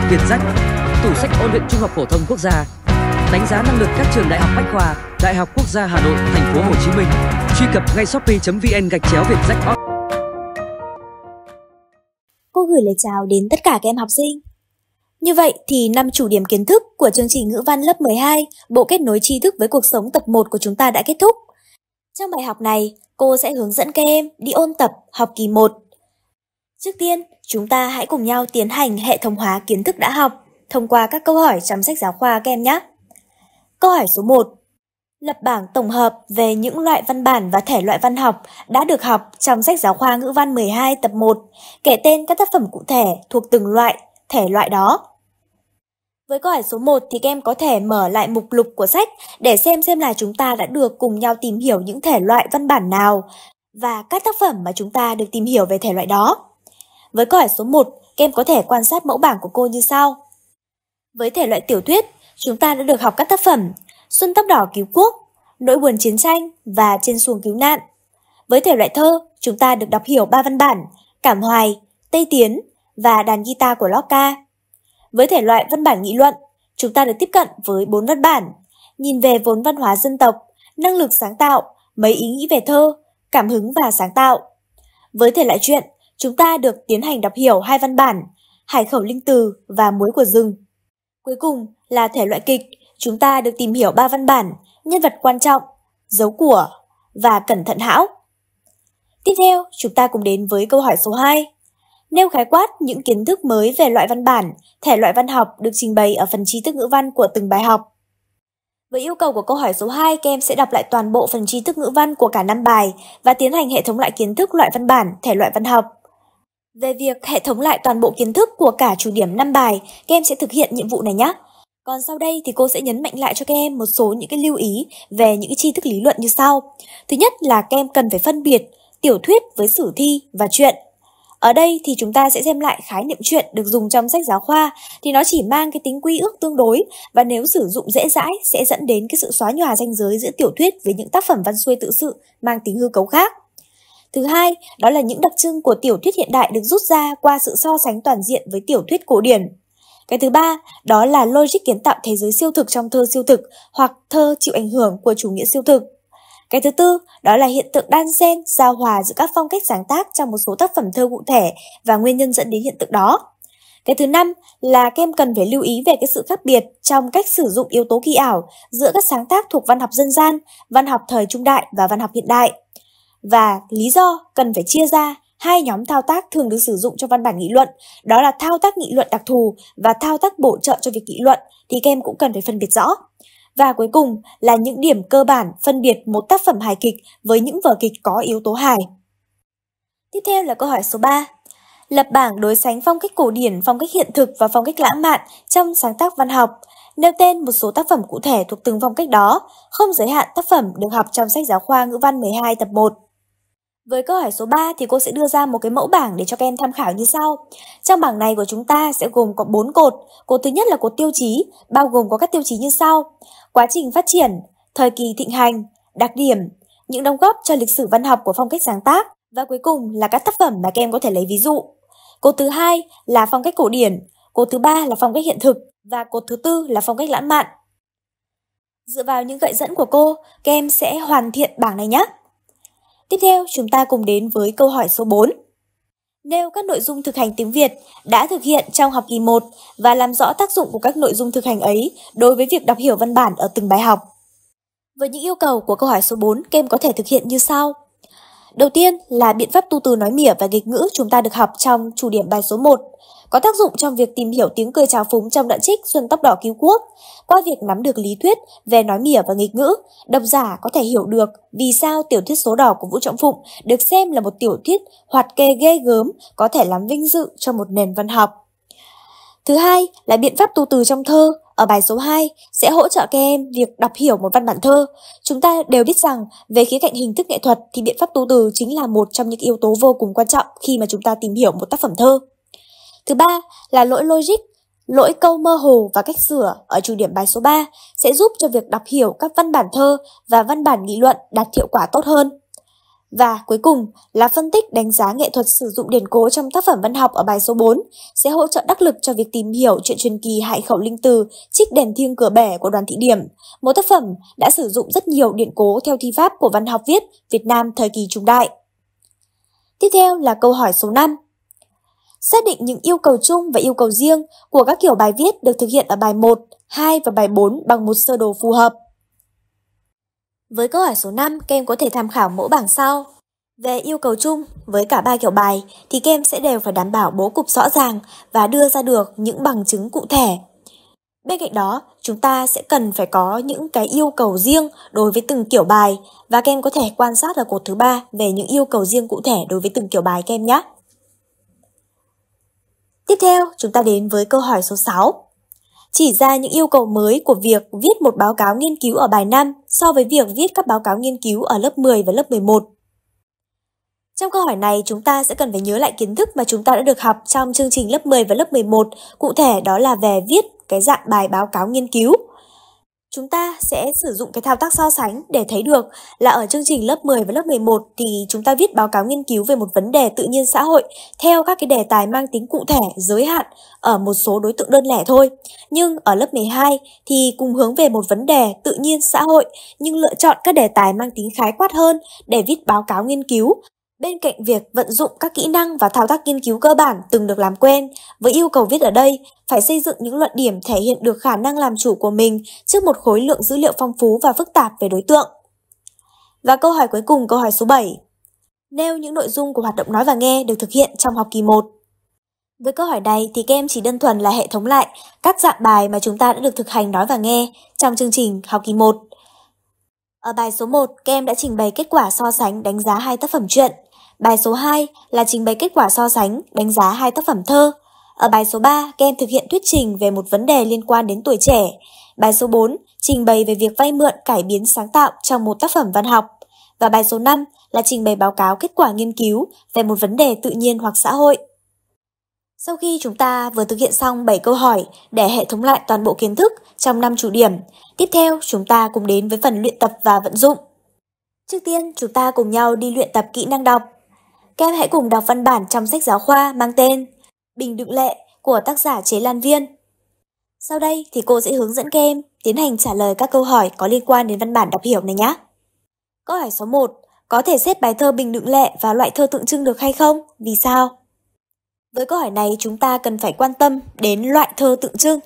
sách Việt Sách, tủ sách ôn luyện trung học phổ thông quốc gia, đánh giá năng lực các trường đại học bách khoa, Đại học Quốc gia Hà Nội, thành phố Hồ Chí Minh. Truy cập ngay shopee.vn gạch chéo Việt Sách. Cô gửi lời chào đến tất cả các em học sinh. Như vậy thì năm chủ điểm kiến thức của chương trình ngữ văn lớp 12, Bộ kết nối tri thức với cuộc sống tập 1 của chúng ta đã kết thúc. Trong bài học này, cô sẽ hướng dẫn các em đi ôn tập học kỳ 1 Trước tiên, chúng ta hãy cùng nhau tiến hành hệ thống hóa kiến thức đã học thông qua các câu hỏi trong sách giáo khoa các em nhé. Câu hỏi số 1. Lập bảng tổng hợp về những loại văn bản và thể loại văn học đã được học trong sách giáo khoa ngữ văn 12 tập 1, kể tên các tác phẩm cụ thể thuộc từng loại, thể loại đó. Với câu hỏi số 1 thì các em có thể mở lại mục lục của sách để xem xem là chúng ta đã được cùng nhau tìm hiểu những thể loại văn bản nào và các tác phẩm mà chúng ta được tìm hiểu về thể loại đó. Với câu hỏi số 1, các em có thể quan sát mẫu bảng của cô như sau. Với thể loại tiểu thuyết, chúng ta đã được học các tác phẩm Xuân tóc đỏ cứu quốc, Nỗi buồn chiến tranh và Trên xuồng cứu nạn. Với thể loại thơ, chúng ta được đọc hiểu ba văn bản Cảm hoài, Tây tiến và đàn guitar của Lorca. Với thể loại văn bản nghị luận, chúng ta được tiếp cận với bốn văn bản nhìn về vốn văn hóa dân tộc, năng lực sáng tạo, mấy ý nghĩ về thơ, cảm hứng và sáng tạo. Với thể loại truyện, chúng ta được tiến hành đọc hiểu hai văn bản, Hải khẩu linh từ và Muối của rừng. Cuối cùng là thể loại kịch, chúng ta được tìm hiểu ba văn bản, nhân vật quan trọng, dấu của và cẩn thận hão. Tiếp theo, chúng ta cùng đến với câu hỏi số 2. Nêu khái quát những kiến thức mới về loại văn bản, thể loại văn học được trình bày ở phần tri thức ngữ văn của từng bài học. Với yêu cầu của câu hỏi số 2, các em sẽ đọc lại toàn bộ phần tri thức ngữ văn của cả năm bài và tiến hành hệ thống lại kiến thức loại văn bản, thể loại văn học. Về việc hệ thống lại toàn bộ kiến thức của cả chủ điểm 5 bài, các em sẽ thực hiện nhiệm vụ này nhé. Còn sau đây thì cô sẽ nhấn mạnh lại cho các em một số những cái lưu ý về những cái tri thức lý luận như sau. Thứ nhất là các em cần phải phân biệt tiểu thuyết với sử thi và truyện. Ở đây thì chúng ta sẽ xem lại khái niệm truyện được dùng trong sách giáo khoa thì nó chỉ mang cái tính quy ước tương đối và nếu sử dụng dễ dãi sẽ dẫn đến cái sự xóa nhòa ranh giới giữa tiểu thuyết với những tác phẩm văn xuôi tự sự mang tính hư cấu khác. Thứ hai, đó là những đặc trưng của tiểu thuyết hiện đại được rút ra qua sự so sánh toàn diện với tiểu thuyết cổ điển. Cái thứ ba, đó là logic kiến tạo thế giới siêu thực trong thơ siêu thực hoặc thơ chịu ảnh hưởng của chủ nghĩa siêu thực. Cái thứ tư, đó là hiện tượng đan xen, giao hòa giữa các phong cách sáng tác trong một số tác phẩm thơ cụ thể và nguyên nhân dẫn đến hiện tượng đó. Cái thứ năm là các em cần phải lưu ý về cái sự khác biệt trong cách sử dụng yếu tố kỳ ảo giữa các sáng tác thuộc văn học dân gian, văn học thời trung đại và văn học hiện đại và lý do cần phải chia ra hai nhóm thao tác thường được sử dụng cho văn bản nghị luận, đó là thao tác nghị luận đặc thù và thao tác bổ trợ cho việc nghị luận thì các em cũng cần phải phân biệt rõ. Và cuối cùng là những điểm cơ bản phân biệt một tác phẩm hài kịch với những vở kịch có yếu tố hài. Tiếp theo là câu hỏi số 3. Lập bảng đối sánh phong cách cổ điển, phong cách hiện thực và phong cách lãng mạn trong sáng tác văn học. Nêu tên một số tác phẩm cụ thể thuộc từng phong cách đó, không giới hạn tác phẩm được học trong sách giáo khoa ngữ văn 12 tập 1. Với câu hỏi số 3 thì cô sẽ đưa ra một cái mẫu bảng để cho các em tham khảo như sau. Trong bảng này của chúng ta sẽ gồm có 4 cột. Cột thứ nhất là cột tiêu chí, bao gồm có các tiêu chí như sau. Quá trình phát triển, thời kỳ thịnh hành, đặc điểm, những đóng góp cho lịch sử văn học của phong cách sáng tác và cuối cùng là các tác phẩm mà các em có thể lấy ví dụ. Cột thứ hai là phong cách cổ điển, cột thứ ba là phong cách hiện thực và cột thứ tư là phong cách lãng mạn. Dựa vào những gợi dẫn của cô, các em sẽ hoàn thiện bảng này nhé. Tiếp theo, chúng ta cùng đến với câu hỏi số 4. Nêu các nội dung thực hành tiếng Việt đã thực hiện trong học kỳ 1 và làm rõ tác dụng của các nội dung thực hành ấy đối với việc đọc hiểu văn bản ở từng bài học. Với những yêu cầu của câu hỏi số 4, kem có thể thực hiện như sau. Đầu tiên là biện pháp tu từ nói mỉa và nghịch ngữ chúng ta được học trong chủ điểm bài số 1, có tác dụng trong việc tìm hiểu tiếng cười trào phúng trong đoạn trích Xuân tóc đỏ cứu quốc. Qua việc nắm được lý thuyết về nói mỉa và nghịch ngữ, độc giả có thể hiểu được vì sao tiểu thuyết số đỏ của Vũ Trọng Phụng được xem là một tiểu thuyết hoạt kê ghê gớm có thể làm vinh dự cho một nền văn học. Thứ hai là biện pháp tu từ trong thơ, ở bài số 2 sẽ hỗ trợ các em việc đọc hiểu một văn bản thơ. Chúng ta đều biết rằng về khía cạnh hình thức nghệ thuật thì biện pháp tu từ chính là một trong những yếu tố vô cùng quan trọng khi mà chúng ta tìm hiểu một tác phẩm thơ. Thứ ba là lỗi logic, lỗi câu mơ hồ và cách sửa ở chủ điểm bài số 3 sẽ giúp cho việc đọc hiểu các văn bản thơ và văn bản nghị luận đạt hiệu quả tốt hơn. Và cuối cùng là phân tích đánh giá nghệ thuật sử dụng điển cố trong tác phẩm văn học ở bài số 4 sẽ hỗ trợ đắc lực cho việc tìm hiểu chuyện truyền kỳ hại khẩu linh từ Trích đèn thiêng cửa bể của Đoàn Thị Điểm. Một tác phẩm đã sử dụng rất nhiều điển cố theo thi pháp của văn học viết Việt Nam thời kỳ trung đại. Tiếp theo là câu hỏi số 5. Xác định những yêu cầu chung và yêu cầu riêng của các kiểu bài viết được thực hiện ở bài 1, 2 và bài 4 bằng một sơ đồ phù hợp. Với câu hỏi số 5, các em có thể tham khảo mẫu bảng sau. Về yêu cầu chung, với cả ba kiểu bài thì các em sẽ đều phải đảm bảo bố cục rõ ràng và đưa ra được những bằng chứng cụ thể. Bên cạnh đó, chúng ta sẽ cần phải có những cái yêu cầu riêng đối với từng kiểu bài và các em có thể quan sát ở cột thứ ba về những yêu cầu riêng cụ thể đối với từng kiểu bài các em nhé. Tiếp theo, chúng ta đến với câu hỏi số 6 chỉ ra những yêu cầu mới của việc viết một báo cáo nghiên cứu ở bài 5 so với việc viết các báo cáo nghiên cứu ở lớp 10 và lớp 11. Trong câu hỏi này, chúng ta sẽ cần phải nhớ lại kiến thức mà chúng ta đã được học trong chương trình lớp 10 và lớp 11, cụ thể đó là về viết cái dạng bài báo cáo nghiên cứu. Chúng ta sẽ sử dụng cái thao tác so sánh để thấy được là ở chương trình lớp 10 và lớp 11 thì chúng ta viết báo cáo nghiên cứu về một vấn đề tự nhiên xã hội theo các cái đề tài mang tính cụ thể, giới hạn ở một số đối tượng đơn lẻ thôi. Nhưng ở lớp 12 thì cùng hướng về một vấn đề tự nhiên xã hội nhưng lựa chọn các đề tài mang tính khái quát hơn để viết báo cáo nghiên cứu Bên cạnh việc vận dụng các kỹ năng và thao tác nghiên cứu cơ bản từng được làm quen, với yêu cầu viết ở đây, phải xây dựng những luận điểm thể hiện được khả năng làm chủ của mình trước một khối lượng dữ liệu phong phú và phức tạp về đối tượng. Và câu hỏi cuối cùng, câu hỏi số 7. Nêu những nội dung của hoạt động nói và nghe được thực hiện trong học kỳ 1. Với câu hỏi này thì các em chỉ đơn thuần là hệ thống lại các dạng bài mà chúng ta đã được thực hành nói và nghe trong chương trình học kỳ 1. Ở bài số 1, các em đã trình bày kết quả so sánh đánh giá hai tác phẩm truyện – Bài số 2 là trình bày kết quả so sánh, đánh giá hai tác phẩm thơ. Ở bài số 3, các em thực hiện thuyết trình về một vấn đề liên quan đến tuổi trẻ. Bài số 4, trình bày về việc vay mượn cải biến sáng tạo trong một tác phẩm văn học. Và bài số 5 là trình bày báo cáo kết quả nghiên cứu về một vấn đề tự nhiên hoặc xã hội. Sau khi chúng ta vừa thực hiện xong 7 câu hỏi để hệ thống lại toàn bộ kiến thức trong 5 chủ điểm, tiếp theo chúng ta cùng đến với phần luyện tập và vận dụng. Trước tiên, chúng ta cùng nhau đi luyện tập kỹ năng đọc. Các em hãy cùng đọc văn bản trong sách giáo khoa mang tên Bình Đựng Lệ của tác giả Chế Lan Viên. Sau đây thì cô sẽ hướng dẫn các em tiến hành trả lời các câu hỏi có liên quan đến văn bản đọc hiểu này nhé. Câu hỏi số 1. Có thể xếp bài thơ Bình Đựng Lệ vào loại thơ tượng trưng được hay không? Vì sao? Với câu hỏi này chúng ta cần phải quan tâm đến loại thơ tượng trưng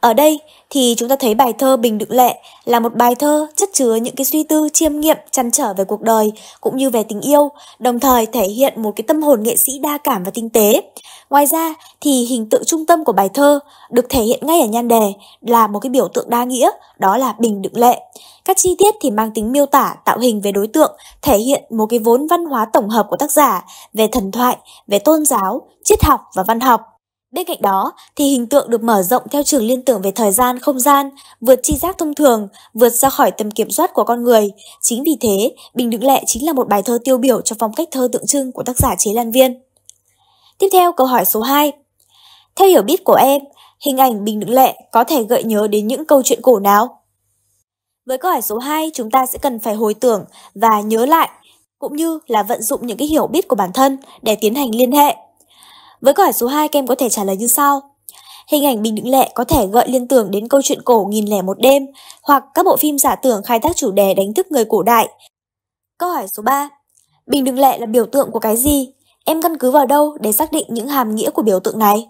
ở đây thì chúng ta thấy bài thơ Bình đựng Lệ là một bài thơ chất chứa những cái suy tư chiêm nghiệm chăn trở về cuộc đời cũng như về tình yêu, đồng thời thể hiện một cái tâm hồn nghệ sĩ đa cảm và tinh tế. Ngoài ra thì hình tượng trung tâm của bài thơ được thể hiện ngay ở nhan đề là một cái biểu tượng đa nghĩa, đó là Bình đựng Lệ. Các chi tiết thì mang tính miêu tả, tạo hình về đối tượng, thể hiện một cái vốn văn hóa tổng hợp của tác giả về thần thoại, về tôn giáo, triết học và văn học. Bên cạnh đó thì hình tượng được mở rộng theo trường liên tưởng về thời gian, không gian, vượt chi giác thông thường, vượt ra khỏi tầm kiểm soát của con người. Chính vì thế, Bình Đức Lệ chính là một bài thơ tiêu biểu cho phong cách thơ tượng trưng của tác giả Chế Lan Viên. Tiếp theo câu hỏi số 2. Theo hiểu biết của em, hình ảnh Bình Đức Lệ có thể gợi nhớ đến những câu chuyện cổ nào? Với câu hỏi số 2, chúng ta sẽ cần phải hồi tưởng và nhớ lại, cũng như là vận dụng những cái hiểu biết của bản thân để tiến hành liên hệ. Với câu hỏi số 2 các em có thể trả lời như sau. Hình ảnh Bình Định Lệ có thể gợi liên tưởng đến câu chuyện cổ nghìn lẻ một đêm hoặc các bộ phim giả tưởng khai thác chủ đề đánh thức người cổ đại. Câu hỏi số 3. Bình Định Lệ là biểu tượng của cái gì? Em căn cứ vào đâu để xác định những hàm nghĩa của biểu tượng này?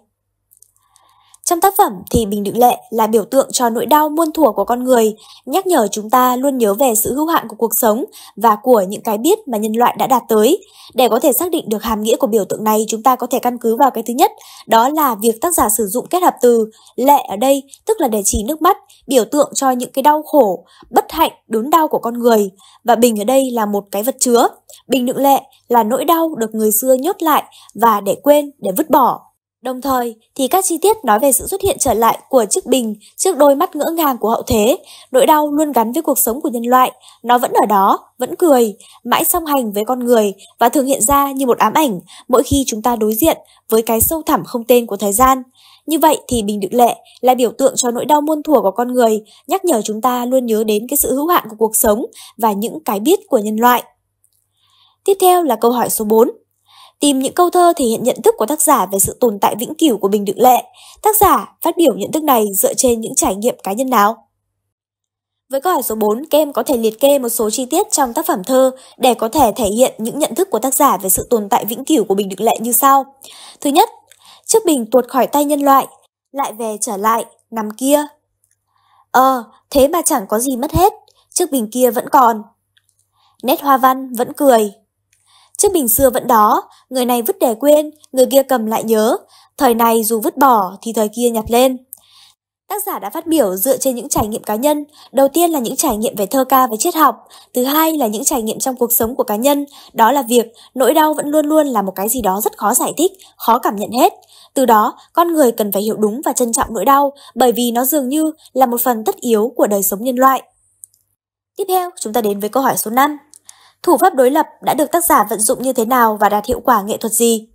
Trong tác phẩm thì Bình đựng Lệ là biểu tượng cho nỗi đau muôn thuở của con người, nhắc nhở chúng ta luôn nhớ về sự hữu hạn của cuộc sống và của những cái biết mà nhân loại đã đạt tới. Để có thể xác định được hàm nghĩa của biểu tượng này, chúng ta có thể căn cứ vào cái thứ nhất, đó là việc tác giả sử dụng kết hợp từ lệ ở đây, tức là để chỉ nước mắt, biểu tượng cho những cái đau khổ, bất hạnh, đốn đau của con người. Và bình ở đây là một cái vật chứa. Bình đựng lệ là nỗi đau được người xưa nhốt lại và để quên, để vứt bỏ Đồng thời thì các chi tiết nói về sự xuất hiện trở lại của chiếc bình trước đôi mắt ngỡ ngàng của hậu thế, nỗi đau luôn gắn với cuộc sống của nhân loại, nó vẫn ở đó, vẫn cười, mãi song hành với con người và thường hiện ra như một ám ảnh mỗi khi chúng ta đối diện với cái sâu thẳm không tên của thời gian. Như vậy thì bình định lệ là biểu tượng cho nỗi đau muôn thuở của con người, nhắc nhở chúng ta luôn nhớ đến cái sự hữu hạn của cuộc sống và những cái biết của nhân loại. Tiếp theo là câu hỏi số 4 tìm những câu thơ thể hiện nhận thức của tác giả về sự tồn tại vĩnh cửu của Bình đựng Lệ. Tác giả phát biểu nhận thức này dựa trên những trải nghiệm cá nhân nào? Với câu hỏi số 4, các em có thể liệt kê một số chi tiết trong tác phẩm thơ để có thể thể hiện những nhận thức của tác giả về sự tồn tại vĩnh cửu của Bình đựng Lệ như sau. Thứ nhất, chiếc bình tuột khỏi tay nhân loại, lại về trở lại, nằm kia. Ờ, thế mà chẳng có gì mất hết, chiếc bình kia vẫn còn. Nét hoa văn vẫn cười, Chiếc bình xưa vẫn đó, người này vứt để quên, người kia cầm lại nhớ. Thời này dù vứt bỏ thì thời kia nhặt lên. Tác giả đã phát biểu dựa trên những trải nghiệm cá nhân, đầu tiên là những trải nghiệm về thơ ca và triết học, thứ hai là những trải nghiệm trong cuộc sống của cá nhân, đó là việc nỗi đau vẫn luôn luôn là một cái gì đó rất khó giải thích, khó cảm nhận hết. Từ đó, con người cần phải hiểu đúng và trân trọng nỗi đau, bởi vì nó dường như là một phần tất yếu của đời sống nhân loại. Tiếp theo, chúng ta đến với câu hỏi số 5 thủ pháp đối lập đã được tác giả vận dụng như thế nào và đạt hiệu quả nghệ thuật gì.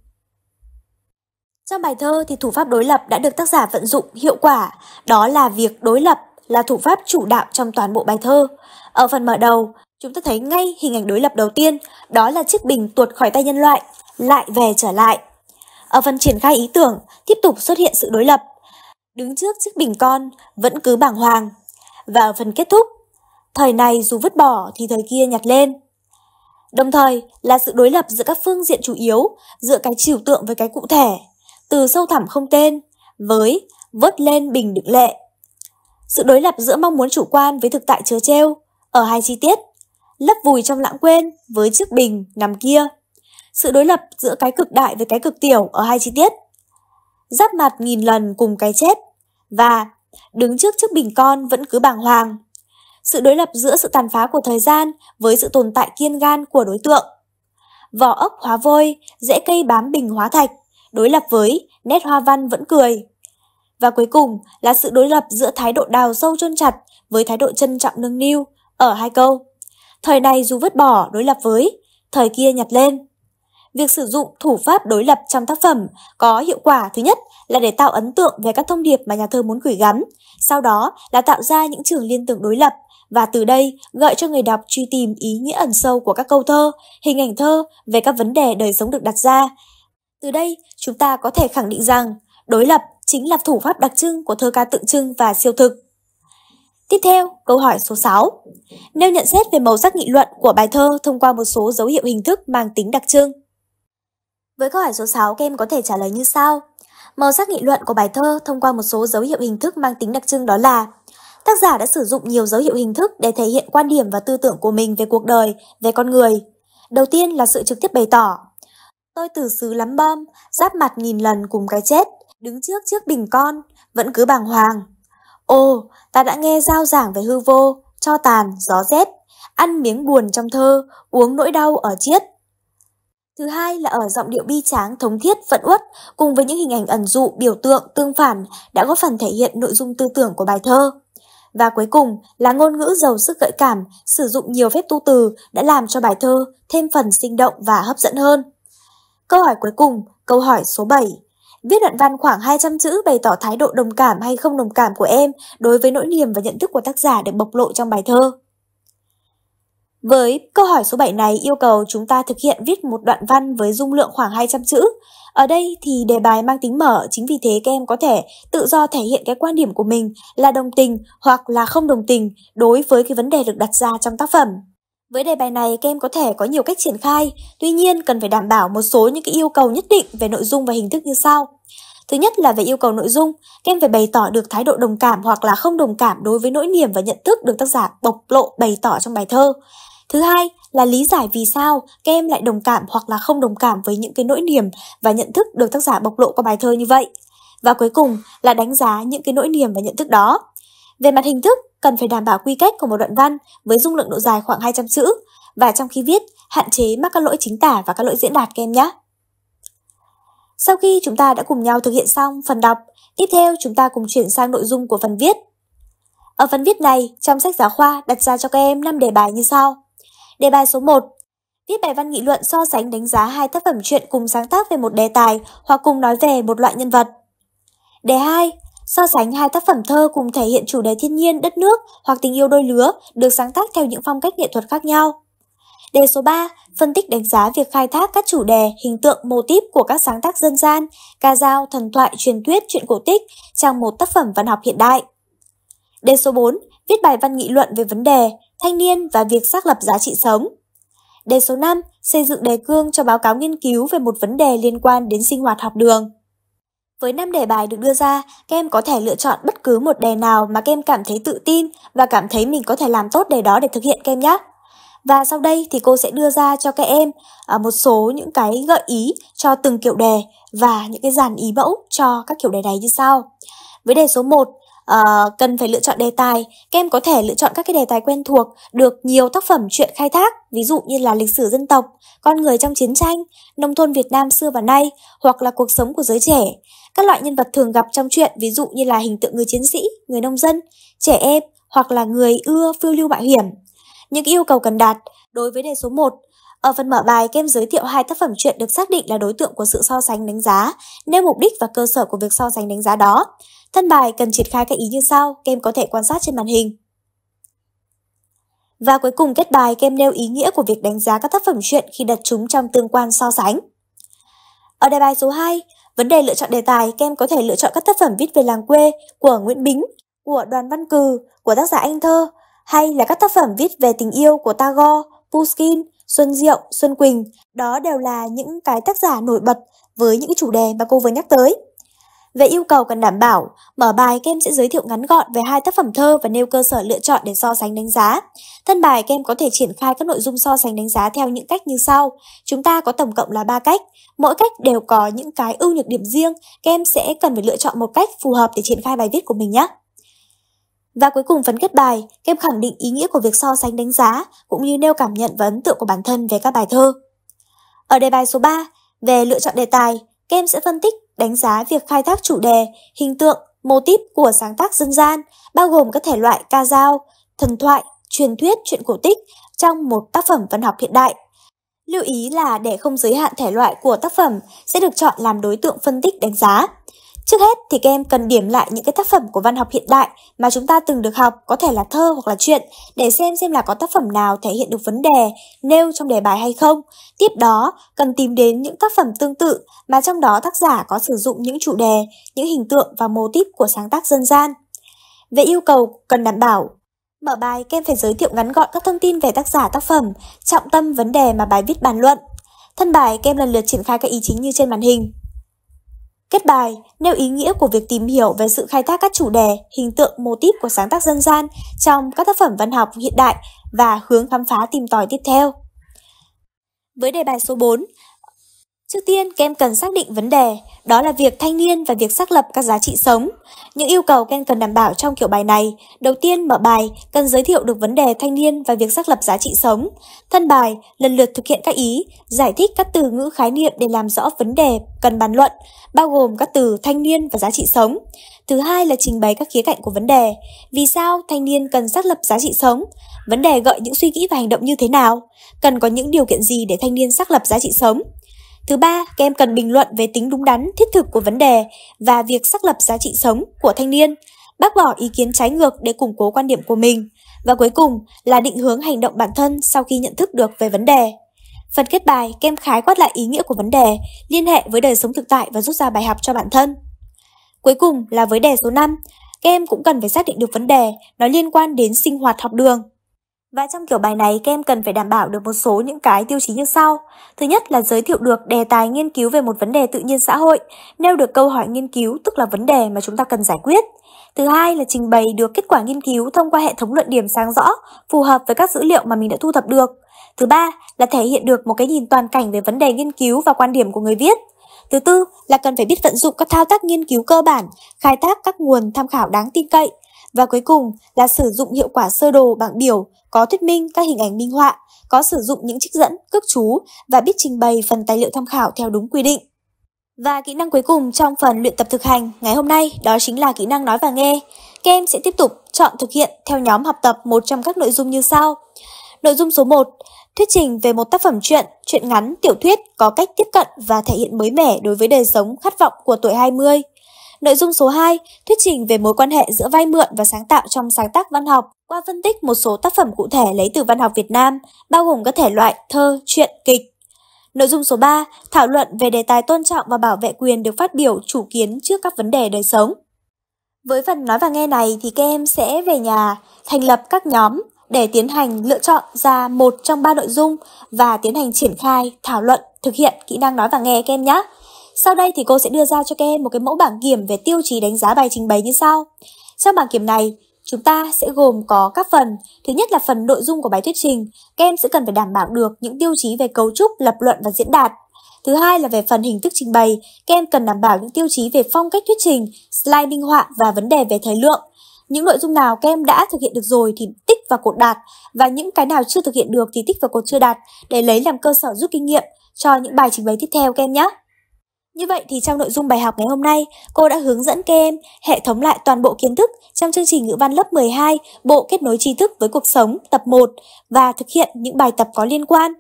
Trong bài thơ thì thủ pháp đối lập đã được tác giả vận dụng hiệu quả, đó là việc đối lập là thủ pháp chủ đạo trong toàn bộ bài thơ. Ở phần mở đầu, chúng ta thấy ngay hình ảnh đối lập đầu tiên, đó là chiếc bình tuột khỏi tay nhân loại, lại về trở lại. Ở phần triển khai ý tưởng, tiếp tục xuất hiện sự đối lập. Đứng trước chiếc bình con, vẫn cứ bàng hoàng. Và ở phần kết thúc, thời này dù vứt bỏ thì thời kia nhặt lên. Đồng thời là sự đối lập giữa các phương diện chủ yếu, giữa cái trừu tượng với cái cụ thể, từ sâu thẳm không tên, với vớt lên bình đựng lệ. Sự đối lập giữa mong muốn chủ quan với thực tại chớ treo ở hai chi tiết, lấp vùi trong lãng quên với chiếc bình nằm kia. Sự đối lập giữa cái cực đại với cái cực tiểu ở hai chi tiết. Giáp mặt nghìn lần cùng cái chết và đứng trước chiếc bình con vẫn cứ bàng hoàng sự đối lập giữa sự tàn phá của thời gian với sự tồn tại kiên gan của đối tượng. Vỏ ốc hóa vôi, rễ cây bám bình hóa thạch, đối lập với nét hoa văn vẫn cười. Và cuối cùng là sự đối lập giữa thái độ đào sâu chôn chặt với thái độ trân trọng nâng niu ở hai câu. Thời này dù vứt bỏ đối lập với, thời kia nhặt lên. Việc sử dụng thủ pháp đối lập trong tác phẩm có hiệu quả thứ nhất là để tạo ấn tượng về các thông điệp mà nhà thơ muốn gửi gắm, sau đó là tạo ra những trường liên tưởng đối lập và từ đây gợi cho người đọc truy tìm ý nghĩa ẩn sâu của các câu thơ, hình ảnh thơ về các vấn đề đời sống được đặt ra. Từ đây, chúng ta có thể khẳng định rằng đối lập chính là thủ pháp đặc trưng của thơ ca tượng trưng và siêu thực. Tiếp theo, câu hỏi số 6. Nêu nhận xét về màu sắc nghị luận của bài thơ thông qua một số dấu hiệu hình thức mang tính đặc trưng. Với câu hỏi số 6, các em có thể trả lời như sau. Màu sắc nghị luận của bài thơ thông qua một số dấu hiệu hình thức mang tính đặc trưng đó là tác giả đã sử dụng nhiều dấu hiệu hình thức để thể hiện quan điểm và tư tưởng của mình về cuộc đời, về con người. Đầu tiên là sự trực tiếp bày tỏ. Tôi từ xứ lắm bom, giáp mặt nghìn lần cùng cái chết, đứng trước chiếc bình con, vẫn cứ bàng hoàng. Ô, ta đã nghe giao giảng về hư vô, cho tàn, gió rét, ăn miếng buồn trong thơ, uống nỗi đau ở chiết. Thứ hai là ở giọng điệu bi tráng, thống thiết, vận uất, cùng với những hình ảnh ẩn dụ, biểu tượng, tương phản đã góp phần thể hiện nội dung tư tưởng của bài thơ. Và cuối cùng là ngôn ngữ giàu sức gợi cảm, sử dụng nhiều phép tu từ đã làm cho bài thơ thêm phần sinh động và hấp dẫn hơn. Câu hỏi cuối cùng, câu hỏi số 7. Viết đoạn văn khoảng 200 chữ bày tỏ thái độ đồng cảm hay không đồng cảm của em đối với nỗi niềm và nhận thức của tác giả được bộc lộ trong bài thơ. Với câu hỏi số 7 này yêu cầu chúng ta thực hiện viết một đoạn văn với dung lượng khoảng 200 chữ. Ở đây thì đề bài mang tính mở, chính vì thế các em có thể tự do thể hiện cái quan điểm của mình là đồng tình hoặc là không đồng tình đối với cái vấn đề được đặt ra trong tác phẩm. Với đề bài này, các em có thể có nhiều cách triển khai, tuy nhiên cần phải đảm bảo một số những cái yêu cầu nhất định về nội dung và hình thức như sau. Thứ nhất là về yêu cầu nội dung, các em phải bày tỏ được thái độ đồng cảm hoặc là không đồng cảm đối với nỗi niềm và nhận thức được tác giả bộc lộ bày tỏ trong bài thơ. Thứ hai là lý giải vì sao các em lại đồng cảm hoặc là không đồng cảm với những cái nỗi niềm và nhận thức được tác giả bộc lộ qua bài thơ như vậy. Và cuối cùng là đánh giá những cái nỗi niềm và nhận thức đó. Về mặt hình thức, cần phải đảm bảo quy cách của một đoạn văn với dung lượng độ dài khoảng 200 chữ và trong khi viết, hạn chế mắc các lỗi chính tả và các lỗi diễn đạt các em nhé. Sau khi chúng ta đã cùng nhau thực hiện xong phần đọc, tiếp theo chúng ta cùng chuyển sang nội dung của phần viết. Ở phần viết này, trong sách giáo khoa đặt ra cho các em 5 đề bài như sau. Đề bài số 1. Viết bài văn nghị luận so sánh đánh giá hai tác phẩm truyện cùng sáng tác về một đề tài hoặc cùng nói về một loại nhân vật. Đề 2. So sánh hai tác phẩm thơ cùng thể hiện chủ đề thiên nhiên, đất nước hoặc tình yêu đôi lứa được sáng tác theo những phong cách nghệ thuật khác nhau. Đề số 3, phân tích đánh giá việc khai thác các chủ đề, hình tượng, mô típ của các sáng tác dân gian, ca dao, thần thoại, truyền thuyết, truyện cổ tích trong một tác phẩm văn học hiện đại. Đề số 4, viết bài văn nghị luận về vấn đề thanh niên và việc xác lập giá trị sống. Đề số 5, xây dựng đề cương cho báo cáo nghiên cứu về một vấn đề liên quan đến sinh hoạt học đường. Với 5 đề bài được đưa ra, các em có thể lựa chọn bất cứ một đề nào mà các em cảm thấy tự tin và cảm thấy mình có thể làm tốt đề đó để thực hiện các em nhé. Và sau đây thì cô sẽ đưa ra cho các em à, một số những cái gợi ý cho từng kiểu đề và những cái dàn ý mẫu cho các kiểu đề này như sau. Với đề số 1, à, cần phải lựa chọn đề tài các em có thể lựa chọn các cái đề tài quen thuộc được nhiều tác phẩm truyện khai thác ví dụ như là lịch sử dân tộc con người trong chiến tranh nông thôn việt nam xưa và nay hoặc là cuộc sống của giới trẻ các loại nhân vật thường gặp trong truyện ví dụ như là hình tượng người chiến sĩ người nông dân trẻ em hoặc là người ưa phiêu lưu mạo hiểm những yêu cầu cần đạt Đối với đề số 1, ở phần mở bài, kem giới thiệu hai tác phẩm truyện được xác định là đối tượng của sự so sánh đánh giá, nêu mục đích và cơ sở của việc so sánh đánh giá đó. Thân bài cần triển khai các ý như sau, kem có thể quan sát trên màn hình. Và cuối cùng kết bài, kem nêu ý nghĩa của việc đánh giá các tác phẩm truyện khi đặt chúng trong tương quan so sánh. Ở đề bài số 2, vấn đề lựa chọn đề tài, kem có thể lựa chọn các tác phẩm viết về làng quê của Nguyễn Bính, của Đoàn Văn Cừ, của tác giả Anh Thơ, hay là các tác phẩm viết về tình yêu của Tagore, Pushkin, Xuân Diệu, Xuân Quỳnh, đó đều là những cái tác giả nổi bật với những chủ đề mà cô vừa nhắc tới. Về yêu cầu cần đảm bảo, mở bài kem sẽ giới thiệu ngắn gọn về hai tác phẩm thơ và nêu cơ sở lựa chọn để so sánh đánh giá. Thân bài kem có thể triển khai các nội dung so sánh đánh giá theo những cách như sau. Chúng ta có tổng cộng là 3 cách. Mỗi cách đều có những cái ưu nhược điểm riêng, kem sẽ cần phải lựa chọn một cách phù hợp để triển khai bài viết của mình nhé. Và cuối cùng phần kết bài, kem khẳng định ý nghĩa của việc so sánh đánh giá cũng như nêu cảm nhận và ấn tượng của bản thân về các bài thơ. Ở đề bài số 3, về lựa chọn đề tài, kem sẽ phân tích, đánh giá việc khai thác chủ đề, hình tượng, mô típ của sáng tác dân gian, bao gồm các thể loại ca dao, thần thoại, truyền thuyết, truyện cổ tích trong một tác phẩm văn học hiện đại. Lưu ý là để không giới hạn thể loại của tác phẩm sẽ được chọn làm đối tượng phân tích đánh giá. Trước hết thì các em cần điểm lại những cái tác phẩm của văn học hiện đại mà chúng ta từng được học, có thể là thơ hoặc là truyện, để xem xem là có tác phẩm nào thể hiện được vấn đề nêu trong đề bài hay không. Tiếp đó, cần tìm đến những tác phẩm tương tự mà trong đó tác giả có sử dụng những chủ đề, những hình tượng và mô típ của sáng tác dân gian. Về yêu cầu cần đảm bảo, mở bài các em phải giới thiệu ngắn gọn các thông tin về tác giả tác phẩm, trọng tâm vấn đề mà bài viết bàn luận. Thân bài các em lần lượt triển khai các ý chính như trên màn hình. Kết bài nêu ý nghĩa của việc tìm hiểu về sự khai thác các chủ đề, hình tượng, mô típ của sáng tác dân gian trong các tác phẩm văn học hiện đại và hướng khám phá tìm tòi tiếp theo. Với đề bài số 4, Trước tiên, các cần xác định vấn đề, đó là việc thanh niên và việc xác lập các giá trị sống. Những yêu cầu các cần đảm bảo trong kiểu bài này, đầu tiên mở bài cần giới thiệu được vấn đề thanh niên và việc xác lập giá trị sống. Thân bài lần lượt thực hiện các ý, giải thích các từ ngữ khái niệm để làm rõ vấn đề cần bàn luận, bao gồm các từ thanh niên và giá trị sống. Thứ hai là trình bày các khía cạnh của vấn đề. Vì sao thanh niên cần xác lập giá trị sống? Vấn đề gợi những suy nghĩ và hành động như thế nào? Cần có những điều kiện gì để thanh niên xác lập giá trị sống? Thứ ba, các em cần bình luận về tính đúng đắn, thiết thực của vấn đề và việc xác lập giá trị sống của thanh niên, bác bỏ ý kiến trái ngược để củng cố quan điểm của mình. Và cuối cùng là định hướng hành động bản thân sau khi nhận thức được về vấn đề. Phần kết bài, các em khái quát lại ý nghĩa của vấn đề, liên hệ với đời sống thực tại và rút ra bài học cho bản thân. Cuối cùng là với đề số 5, các em cũng cần phải xác định được vấn đề, nó liên quan đến sinh hoạt học đường. Và trong kiểu bài này, các em cần phải đảm bảo được một số những cái tiêu chí như sau. Thứ nhất là giới thiệu được đề tài nghiên cứu về một vấn đề tự nhiên xã hội, nêu được câu hỏi nghiên cứu tức là vấn đề mà chúng ta cần giải quyết. Thứ hai là trình bày được kết quả nghiên cứu thông qua hệ thống luận điểm sáng rõ, phù hợp với các dữ liệu mà mình đã thu thập được. Thứ ba là thể hiện được một cái nhìn toàn cảnh về vấn đề nghiên cứu và quan điểm của người viết. Thứ tư là cần phải biết vận dụng các thao tác nghiên cứu cơ bản, khai thác các nguồn tham khảo đáng tin cậy, và cuối cùng là sử dụng hiệu quả sơ đồ bảng biểu, có thuyết minh các hình ảnh minh họa, có sử dụng những trích dẫn, cước chú và biết trình bày phần tài liệu tham khảo theo đúng quy định. Và kỹ năng cuối cùng trong phần luyện tập thực hành ngày hôm nay đó chính là kỹ năng nói và nghe. Các em sẽ tiếp tục chọn thực hiện theo nhóm học tập một trong các nội dung như sau. Nội dung số 1, thuyết trình về một tác phẩm truyện, truyện ngắn, tiểu thuyết có cách tiếp cận và thể hiện mới mẻ đối với đời sống khát vọng của tuổi 20. Nội dung số 2, thuyết trình về mối quan hệ giữa vay mượn và sáng tạo trong sáng tác văn học qua phân tích một số tác phẩm cụ thể lấy từ văn học Việt Nam, bao gồm các thể loại thơ, truyện, kịch. Nội dung số 3, thảo luận về đề tài tôn trọng và bảo vệ quyền được phát biểu chủ kiến trước các vấn đề đời sống. Với phần nói và nghe này thì các em sẽ về nhà thành lập các nhóm để tiến hành lựa chọn ra một trong ba nội dung và tiến hành triển khai, thảo luận, thực hiện kỹ năng nói và nghe các em nhé. Sau đây thì cô sẽ đưa ra cho các em một cái mẫu bảng kiểm về tiêu chí đánh giá bài trình bày như sau. Trong bảng kiểm này, chúng ta sẽ gồm có các phần. Thứ nhất là phần nội dung của bài thuyết trình. Các em sẽ cần phải đảm bảo được những tiêu chí về cấu trúc, lập luận và diễn đạt. Thứ hai là về phần hình thức trình bày, các em cần đảm bảo những tiêu chí về phong cách thuyết trình, slide minh họa và vấn đề về thời lượng. Những nội dung nào các em đã thực hiện được rồi thì tích vào cột đạt và những cái nào chưa thực hiện được thì tích vào cột chưa đạt để lấy làm cơ sở rút kinh nghiệm cho những bài trình bày tiếp theo các em nhé. Như vậy thì trong nội dung bài học ngày hôm nay, cô đã hướng dẫn các em hệ thống lại toàn bộ kiến thức trong chương trình ngữ văn lớp 12 Bộ Kết nối tri thức với cuộc sống tập 1 và thực hiện những bài tập có liên quan.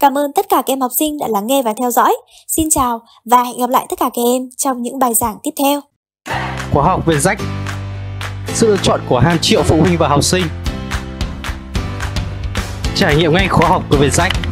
Cảm ơn tất cả các em học sinh đã lắng nghe và theo dõi. Xin chào và hẹn gặp lại tất cả các em trong những bài giảng tiếp theo. Khóa học về rách Sự lựa chọn của hàng triệu phụ huynh và học sinh Trải nghiệm ngay khóa học của Việt Rách